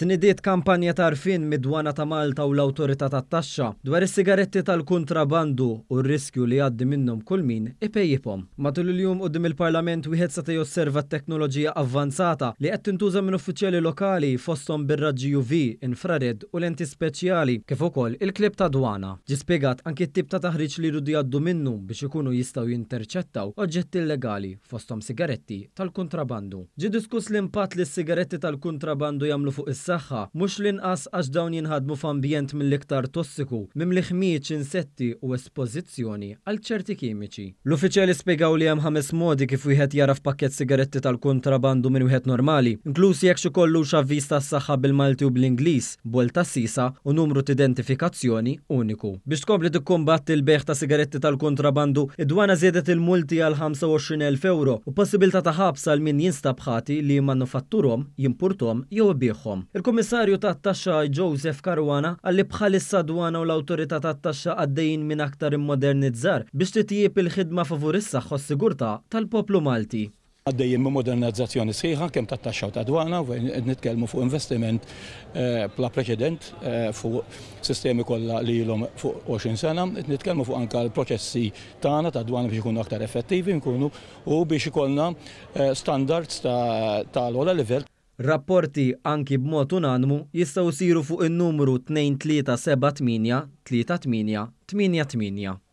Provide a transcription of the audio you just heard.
Tnidiet kampanja tarfin midwana ta' Malta u l-autorità tat taxxa dwar is-sigaretti tal-kontrabandu u r-riskju li għaddi minnhom kull min ipejjibhom. Matul il-jum qudiem il-Parlament wieħed se josserva t-teknoloġija avvanzata li qed tintuża minn uffiċjali lokali fosthom bir-raġġi UV, infrared u lenti speċjali kif ukoll il-klib ta' dwana. Ġi spjegat anki t-tip ta' taħriġ li jridu jgħaddu minnu biex ikunu jistgħu jinterċettaw oġġetti illegali fosthom sigaretti tal-kontrabandu. Ġi diskuss l-impatt li s-sigaretti tal-kontrabandu jagħmlu fuq is s-saxħa, mux l-inqas għax dawn jinħadmu f'ambjent mill-iktar tossiku, mimliħmiċ insetti u espożizzjoni għal ċerti kimiċi. L-uffiċjali spiegaw li hemm ħames modi kif wieħed jara f'pakket sigaretti tal-kontrabandu minn wieħed normali, inklusi jekk xi kollu xavviż tas-saħħa bil-Malti u bl-Ingliż, bol ta' sisa u numru t-identifikazzjoni uniku. Biex tkompli tikkombatt il beħ ta' sigaretti tal-kontrabandu, id-dwana żiedet il-multi għal 25,000 euro u possibilità ta' ħabsa l min jinstabħati li jimmanu fatturom, jimpurtom jew bieħom. Il-Kummissarju tat-Taxxa Joseph Karwana għalli bħalissa dwana u l autorita tat-Taxxa għaddejjin minn aktar immodernizzar biex titjib il-ħidma favorissa xossigurta sigurtà tal-poplu Malti. Għaddejjim modernizzazzjoni sħiħa kemm ta' u ta' dwana, nitkellmu fuq investiment bla preċedent fuq sistemi kollha li l-om fuq 20 sena, nitkelmu fuq anka l-proċessi tagħna ta' dwana biex ikunu aktar effettivi nkunu u biex ikollna standards ta' l-ola level. Rapporti anki b'mod unanmu jistgħu siru fuq in-numru 2378 38 88.